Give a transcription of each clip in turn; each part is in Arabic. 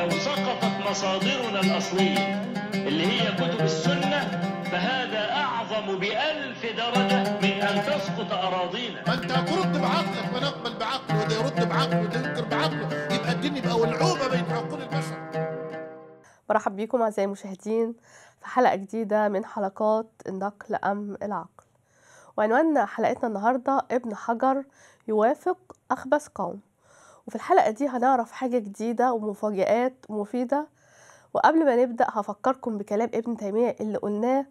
لو سقطت مصادرنا الأصلية اللي هي كتب السنة فهذا أعظم بألف درجة من أن تسقط أراضينا فأنت أنت ترد بعقلك ما نقبل بعقله وده يرد بعقله وده ينكر بعقله يبقى الدين يبقى ولعوبة بين عقول البشر مرحب بيكم أعزائي المشاهدين في حلقة جديدة من حلقات النقل أم العقل وعنوان حلقتنا النهاردة ابن حجر يوافق أخبث قوم وفي الحلقة دي هنعرف حاجة جديدة ومفاجآت مفيدة وقبل ما نبدأ هفكركم بكلام ابن تيمية اللي قلناه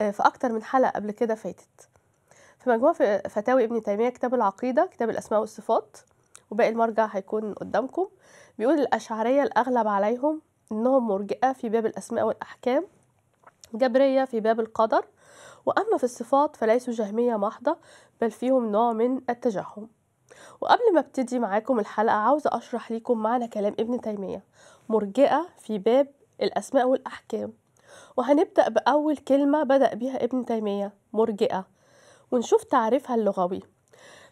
آه، في أكتر من حلقة قبل كده فاتت في مجموعة فتاوي ابن تيمية كتاب العقيدة كتاب الأسماء والصفات وباقي المرجع هيكون قدامكم بيقول الأشعرية الأغلب عليهم إنهم مرجئة في باب الأسماء والأحكام جبرية في باب القدر وأما في الصفات فليسوا جهمية محضة بل فيهم نوع من التجهم وقبل ما ابتدي معاكم الحلقة عاوزة أشرح لكم معنى كلام ابن تيمية مرجئة في باب الأسماء والأحكام وهنبدأ بأول كلمة بدأ بيها ابن تيمية مرجئة ونشوف تعريفها اللغوي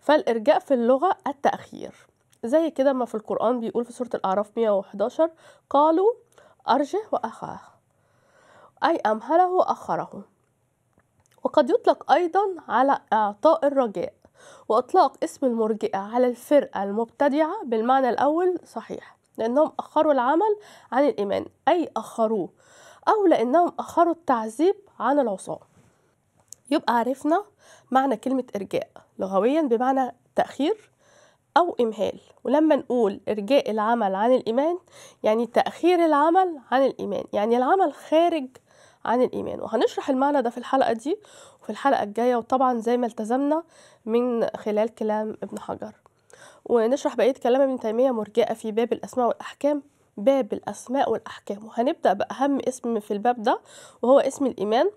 فالإرجاء في اللغة التأخير زي كده ما في القرآن بيقول في سورة الأعراف 111 قالوا أرجه وأخاه أي أمهله وأخره وقد يطلق أيضا على إعطاء الرجاء وإطلاق اسم المرجئة على الفرقة المبتدعة بالمعنى الأول صحيح لأنهم أخروا العمل عن الإيمان أي أخروه أو لأنهم أخروا التعذيب عن العصاة يبقى عرفنا معنى كلمة إرجاء لغويا بمعنى تأخير أو إمهال ولما نقول إرجاء العمل عن الإيمان يعني تأخير العمل عن الإيمان يعني العمل خارج عن الإيمان وهنشرح المعنى ده في الحلقة دي وفي الحلقة الجاية وطبعا زي ما التزمنا من خلال كلام ابن حجر ونشرح بقية كلام ابن تيمية مرجئة في باب الأسماء والأحكام باب الأسماء والأحكام وهنبدأ بأهم اسم في الباب ده وهو اسم الإيمان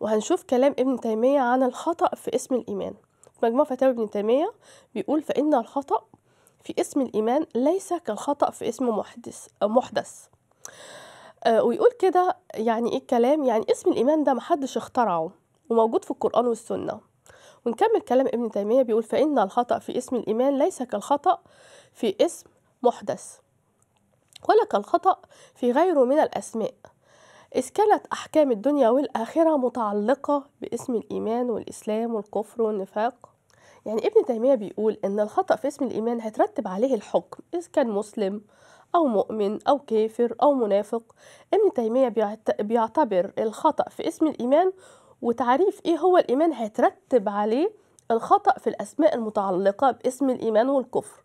وهنشوف كلام ابن تيمية عن الخطأ في اسم الإيمان في مجموع فتاوى ابن تيمية بيقول فإن الخطأ في اسم الإيمان ليس كالخطأ في اسم محدث أو محدث آه، ويقول كده يعني ايه الكلام يعني اسم الايمان ده محدش اخترعه وموجود في القران والسنه ونكمل كلام ابن تيميه بيقول فان الخطا في اسم الايمان ليس كالخطا في اسم محدث ولا كالخطا في غيره من الاسماء إذ كانت أحكام الدنيا والآخرة متعلقة باسم الإيمان والإسلام والكفر والنفاق يعني ابن تيمية بيقول إن الخطأ في اسم الإيمان هيترتب عليه الحكم إذا كان مسلم أو مؤمن أو كافر أو منافق ابن تيمية بيعتبر الخطأ في اسم الإيمان وتعريف إيه هو الإيمان هيترتب عليه الخطأ في الأسماء المتعلقة باسم الإيمان والكفر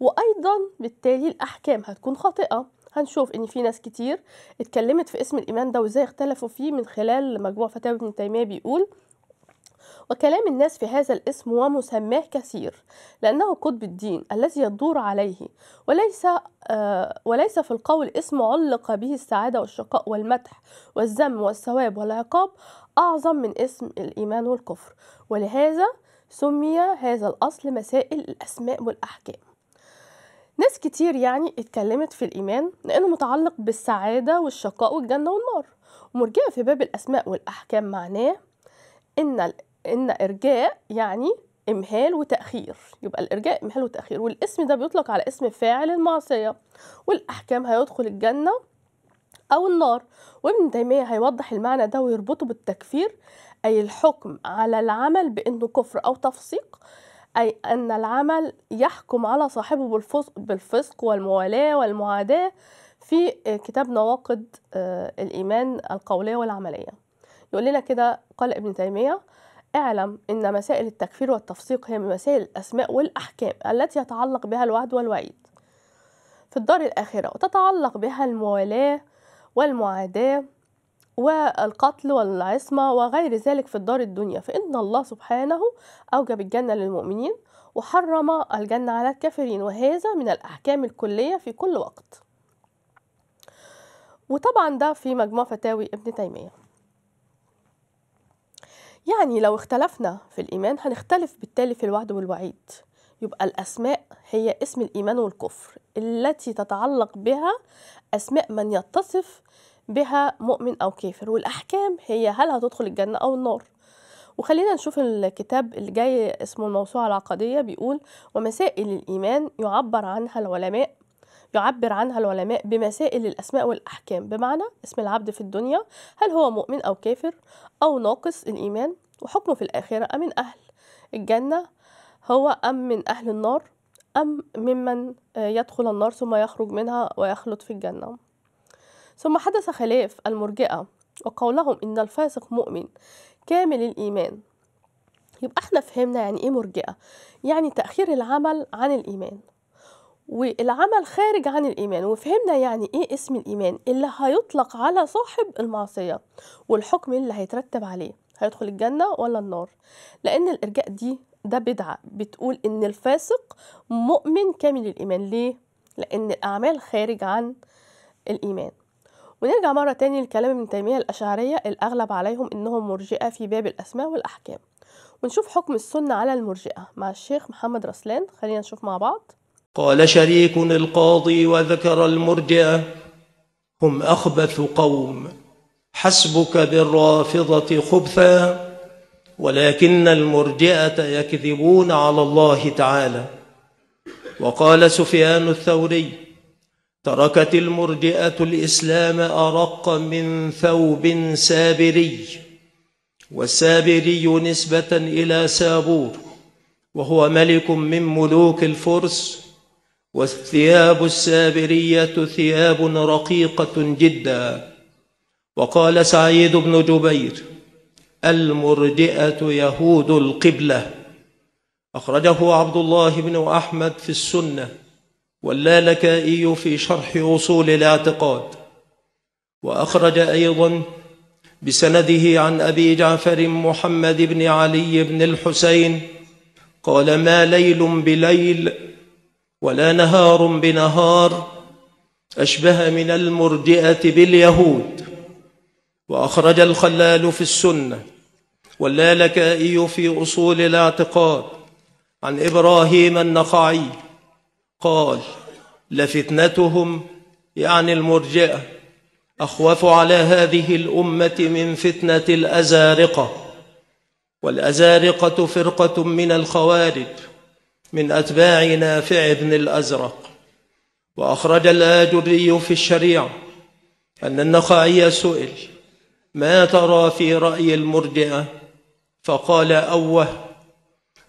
وأيضا بالتالي الأحكام هتكون خاطئة هنشوف ان في ناس كتير اتكلمت في اسم الايمان ده وازاي اختلفوا فيه من خلال مجموع فتاوى ابن تيميه بيقول وكلام الناس في هذا الاسم ومسماه كثير لأنه قطب الدين الذي يدور عليه وليس آه وليس في القول اسم علق به السعادة والشقاء والمدح والذم والثواب والعقاب أعظم من اسم الإيمان والكفر ولهذا سمي هذا الأصل مسائل الأسماء والأحكام ناس كتير يعني اتكلمت في الإيمان لأنه متعلق بالسعادة والشقاء والجنة والنار ومرجئة في باب الأسماء والأحكام معناه إن ان ارجاء يعني امهال وتاخير يبقى الارجاء امهال وتاخير والاسم ده بيطلق على اسم فاعل المعصيه والاحكام هيدخل الجنه او النار وابن تيميه هيوضح المعنى ده ويربطه بالتكفير اي الحكم على العمل بانه كفر او تفسيق أي أن العمل يحكم على صاحبه بالفسق والموالاة والمعاداة في آه، كتاب نواقض آه، الإيمان القولية والعملية يقول لنا كده قال ابن تيمية اعلم أن مسائل التكفير والتفسيق هي من مسائل الأسماء والأحكام التي يتعلق بها الوعد والوعيد في الدار الآخرة وتتعلق بها الموالاة والمعاداة والقتل والعصمة وغير ذلك في الدار الدنيا فإن الله سبحانه أوجب الجنة للمؤمنين وحرم الجنة على الكافرين وهذا من الأحكام الكلية في كل وقت وطبعا ده في مجموع فتاوي ابن تيمية يعني لو اختلفنا في الإيمان هنختلف بالتالي في الوعد والوعيد يبقى الأسماء هي اسم الإيمان والكفر التي تتعلق بها أسماء من يتصف بها مؤمن أو كافر والأحكام هي هل هتدخل الجنة أو النار وخلينا نشوف الكتاب اللي جاي اسمه الموسوعة العقدية بيقول ومسائل الإيمان يعبر عنها العلماء يعبر عنها العلماء بمسائل الأسماء والأحكام بمعنى اسم العبد في الدنيا هل هو مؤمن أو كافر أو ناقص الإيمان وحكمه في الآخرة أمن أهل الجنة هو أم من أهل النار أم ممن آه، يدخل النار ثم يخرج منها ويخلد في الجنة ثم حدث خلاف المرجئة وقولهم إن الفاسق مؤمن كامل الإيمان يبقى احنا فهمنا يعني ايه مرجئة يعني تأخير العمل عن الإيمان والعمل خارج عن الإيمان وفهمنا يعني إيه اسم الإيمان اللي هيطلق على صاحب المعصية والحكم اللي هيترتب عليه هيدخل الجنة ولا النار لأن الإرجاء دي ده بدعة بتقول إن الفاسق مؤمن كامل الإيمان ليه؟ لأن الأعمال خارج عن الإيمان ونرجع مرة تاني لكلام ابن تيمية الأشعرية الأغلب عليهم إنهم مرجئة في باب الأسماء والأحكام ونشوف حكم السنة على المرجئة مع الشيخ محمد رسلان خلينا نشوف مع بعض قال شريك القاضي وذكر المرجئه هم اخبث قوم حسبك بالرافضه خبثا ولكن المرجئه يكذبون على الله تعالى وقال سفيان الثوري تركت المرجئه الاسلام ارق من ثوب سابري والسابري نسبه الى سابور وهو ملك من ملوك الفرس والثياب السابرية ثياب رقيقة جدا وقال سعيد بن جبير المرجئة يهود القبلة أخرجه عبد الله بن أحمد في السنة واللالكائي في شرح أصول الاعتقاد وأخرج أيضا بسنده عن أبي جعفر محمد بن علي بن الحسين قال ما ليل بليل ولا نهار بنهار أشبه من المرجئة باليهود وأخرج الخلال في السنة واللالكائي في أصول الاعتقاد عن إبراهيم النخعي قال لفتنتهم يعني المرجئة أخوف على هذه الأمة من فتنة الأزارقة والأزارقة فرقة من الخوارج من أتباع نافع بن الأزرق وأخرج الآجري في الشريعة أن النخعي سئل ما ترى في رأي المرجئة فقال أوه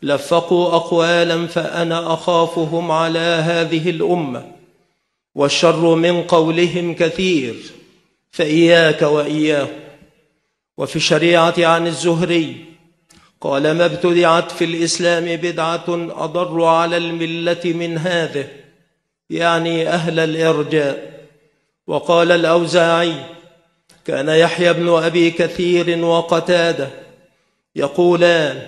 لفقوا أقوالا فأنا أخافهم على هذه الأمة والشر من قولهم كثير فإياك وإياه وفي الشريعة عن الزهري قال ما ابتدعت في الإسلام بدعة أضر على الملة من هذه يعني أهل الإرجاء وقال الأوزاعي كان يحيى بن أبي كثير وقتادة يقولان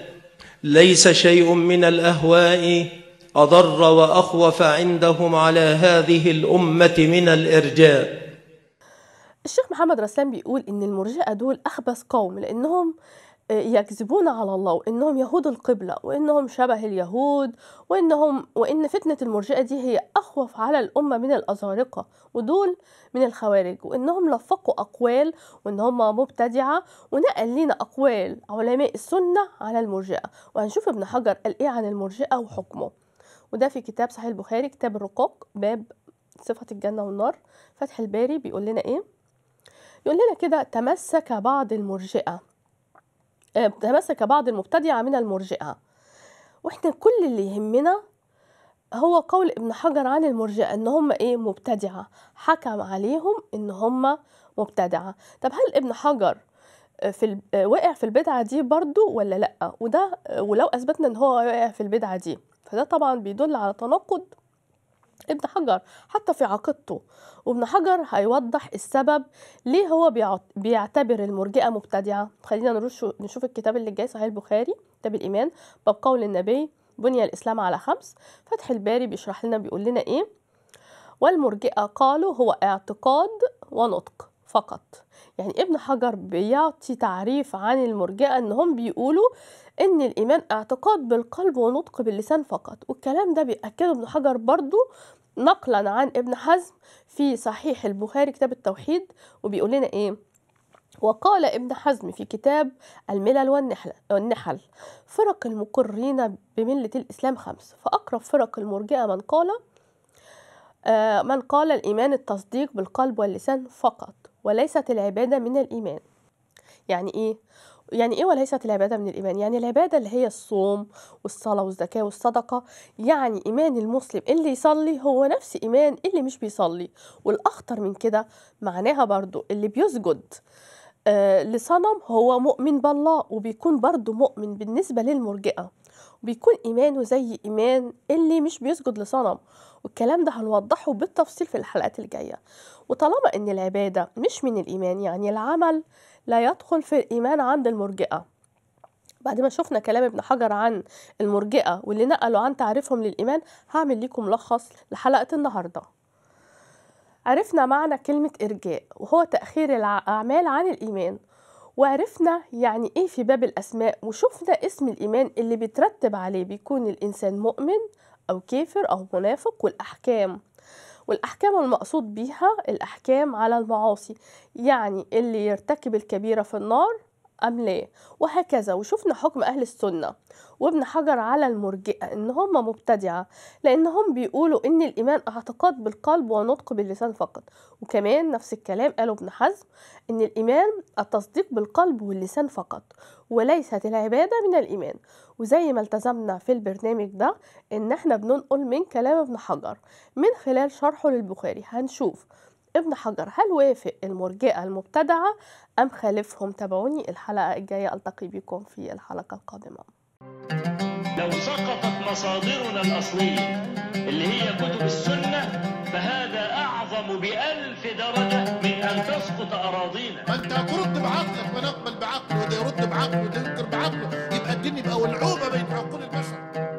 ليس شيء من الأهواء أضر وأخوف عندهم على هذه الأمة من الإرجاء الشيخ محمد رسام بيقول إن المرجئة دول أخبث قوم لأنهم يكذبون على الله وإنهم يهود القبلة وإنهم شبه اليهود وإنهم وإن فتنة المرجئة دي هي أخوف على الأمة من الأزارقة ودول من الخوارج وإنهم لفقوا أقوال وإنهم مبتدعة ونقل لنا أقوال علماء السنة على المرجئة وهنشوف ابن حجر قال إيه عن المرجئة وحكمه وده في كتاب صحيح البخاري كتاب الرقاق باب صفة الجنة والنار فتح الباري بيقول لنا إيه؟ يقول لنا كده تمسك بعض المرجئة آه، تمسك بعض المبتدعة من المرجئة واحنا كل اللي يهمنا هو قول ابن حجر عن المرجئة ان هم ايه مبتدعة حكم عليهم ان هم مبتدعة طب هل ابن حجر آه، في آه، وقع في البدعة دي برضو ولا لأ وده ولو أثبتنا ان هو وقع في البدعة دي فده طبعا بيدل على تناقض ابن حجر حتى في عقيدته وابن حجر هيوضح السبب ليه هو بيعتبر المرجئه مبتدعه خلينا نشوف الكتاب اللي جاي صحيح البخاري كتاب الايمان باب قول النبي بني الاسلام على خمس فتح الباري بيشرح لنا بيقول لنا ايه والمرجئه قالوا هو اعتقاد ونطق فقط يعني ابن حجر بيعطي تعريف عن المرجئة ان هم بيقولوا ان الايمان اعتقاد بالقلب ونطق باللسان فقط والكلام ده بيأكده ابن حجر برضو نقلا عن ابن حزم في صحيح البخاري كتاب التوحيد وبيقول لنا ايه وقال ابن حزم في كتاب الملل والنحل فرق المقرين بملة الإسلام خمس فأقرب فرق المرجئة من قال آه، من قال الإيمان التصديق بالقلب واللسان فقط وليست العبادة من الإيمان يعني إيه؟ يعني إيه وليست العبادة من الإيمان؟ يعني العبادة اللي هي الصوم والصلاة والزكاة والصدقة يعني إيمان المسلم اللي يصلي هو نفس إيمان اللي مش بيصلي والأخطر من كده معناها برضو اللي بيسجد آه لصنم هو مؤمن بالله وبيكون برضو مؤمن بالنسبة للمرجئة وبيكون إيمانه زي إيمان اللي مش بيسجد لصنم والكلام ده هنوضحه بالتفصيل في الحلقات الجاية وطالما إن العبادة مش من الإيمان يعني العمل لا يدخل في الإيمان عند المرجئة بعد ما شفنا كلام ابن حجر عن المرجئة واللي نقلوا عن تعريفهم للإيمان هعمل لكم ملخص لحلقة النهاردة عرفنا معنى كلمة إرجاء وهو تأخير الأعمال عن الإيمان وعرفنا يعني ايه في باب الاسماء وشفنا اسم الايمان اللي بيترتب عليه بيكون الانسان مؤمن او كافر او منافق والاحكام والاحكام المقصود بيها الاحكام على المعاصي يعني اللي يرتكب الكبيره في النار أم لا وهكذا وشفنا حكم أهل السنة وابن حجر على المرجئة إن هم مبتدعة لأن هم بيقولوا إن الإيمان اعتقاد بالقلب ونطق باللسان فقط وكمان نفس الكلام قاله ابن حزم إن الإيمان التصديق بالقلب واللسان فقط وليست العبادة من الإيمان وزي ما التزمنا في البرنامج ده إن إحنا بننقل من كلام ابن حجر من خلال شرحه للبخاري هنشوف ابن حجر هل وافق المرجئة المبتدعة أم خالفهم تابعوني الحلقة الجاية ألتقي بكم في الحلقة القادمة لو سقطت مصادرنا الأصلية اللي هي كتب السنة فهذا أعظم بألف درجة من أن تسقط أراضينا ما أنت هترد بعقلك ونقبل بعقلك وده يرد بعقله وده ينكر بعقله يبقى الدين يبقى ولعوبة بين عقول البشر